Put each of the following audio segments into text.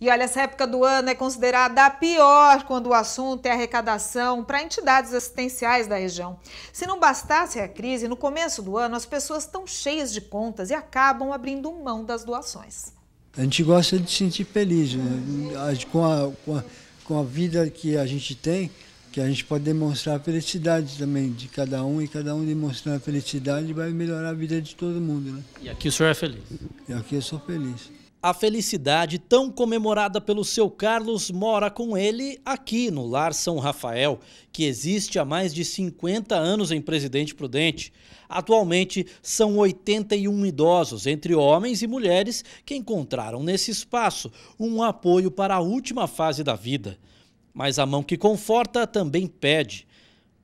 E olha, essa época do ano é considerada a pior quando o assunto é arrecadação para entidades assistenciais da região. Se não bastasse a crise, no começo do ano as pessoas estão cheias de contas e acabam abrindo mão das doações. A gente gosta de se sentir feliz né? com, a, com, a, com a vida que a gente tem, que a gente pode demonstrar a felicidade também de cada um, e cada um demonstrando a felicidade vai melhorar a vida de todo mundo. Né? E aqui o senhor é feliz? E aqui eu sou feliz. A felicidade tão comemorada pelo seu Carlos mora com ele aqui no Lar São Rafael, que existe há mais de 50 anos em Presidente Prudente. Atualmente, são 81 idosos, entre homens e mulheres, que encontraram nesse espaço um apoio para a última fase da vida. Mas a mão que conforta também pede.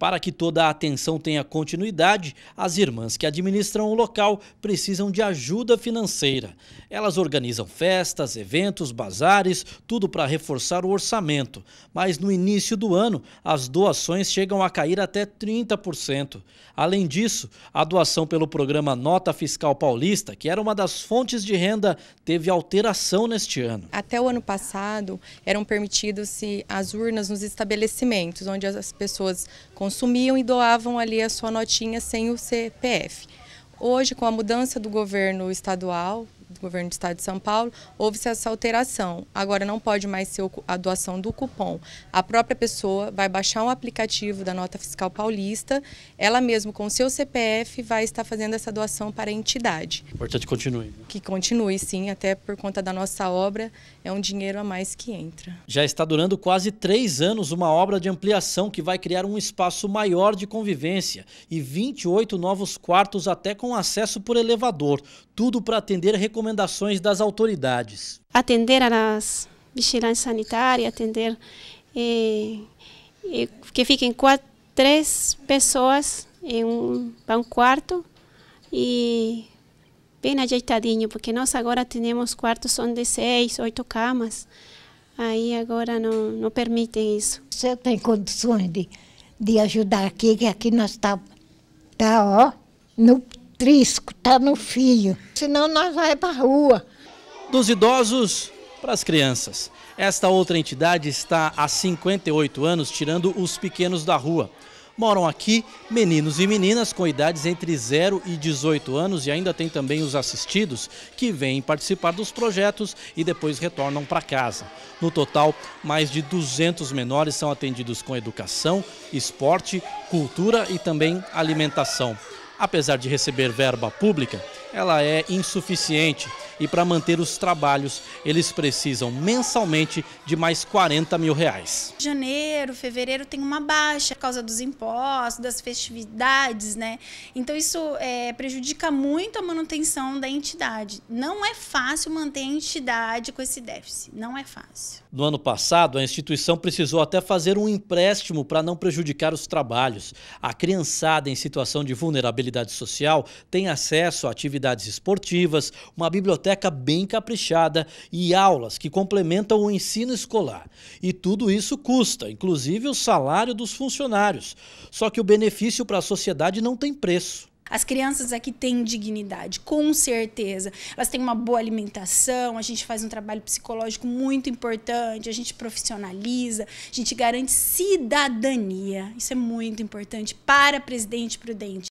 Para que toda a atenção tenha continuidade, as irmãs que administram o local precisam de ajuda financeira. Elas organizam festas, eventos, bazares, tudo para reforçar o orçamento. Mas no início do ano, as doações chegam a cair até 30%. Além disso, a doação pelo programa Nota Fiscal Paulista, que era uma das fontes de renda, teve alteração neste ano. Até o ano passado, eram permitidos-se as urnas nos estabelecimentos, onde as pessoas consumiam consumiam e doavam ali a sua notinha sem o CPF. Hoje, com a mudança do governo estadual, governo do estado de São Paulo, houve-se essa alteração. Agora não pode mais ser a doação do cupom. A própria pessoa vai baixar um aplicativo da nota fiscal paulista, ela mesma com o seu CPF vai estar fazendo essa doação para a entidade. Importante continue. Né? Que continue, sim, até por conta da nossa obra, é um dinheiro a mais que entra. Já está durando quase três anos uma obra de ampliação que vai criar um espaço maior de convivência e 28 novos quartos até com acesso por elevador, tudo para atender recomendações recomendações das autoridades? Atender as vigilantes sanitárias atender eh, eh, que fiquem quatro, três pessoas em um, um quarto e bem ajeitadinho, porque nós agora temos quartos são de seis, oito camas, aí agora não, não permitem isso. Você tem condições de, de ajudar aqui, que aqui nós estamos tá, tá, ó, no trisco, está no fio. Senão nós vamos para a rua. Dos idosos para as crianças. Esta outra entidade está há 58 anos tirando os pequenos da rua. Moram aqui meninos e meninas com idades entre 0 e 18 anos e ainda tem também os assistidos que vêm participar dos projetos e depois retornam para casa. No total, mais de 200 menores são atendidos com educação, esporte, cultura e também alimentação apesar de receber verba pública, ela é insuficiente e para manter os trabalhos eles precisam mensalmente de mais 40 mil reais. Janeiro, fevereiro tem uma baixa por causa dos impostos, das festividades, né? Então isso é, prejudica muito a manutenção da entidade. Não é fácil manter a entidade com esse déficit, não é fácil. No ano passado, a instituição precisou até fazer um empréstimo para não prejudicar os trabalhos. A criançada em situação de vulnerabilidade social tem acesso a atividades esportivas, uma biblioteca biblioteca bem caprichada e aulas que complementam o ensino escolar. E tudo isso custa, inclusive o salário dos funcionários. Só que o benefício para a sociedade não tem preço. As crianças aqui têm dignidade, com certeza. Elas têm uma boa alimentação, a gente faz um trabalho psicológico muito importante, a gente profissionaliza, a gente garante cidadania. Isso é muito importante para presidente prudente.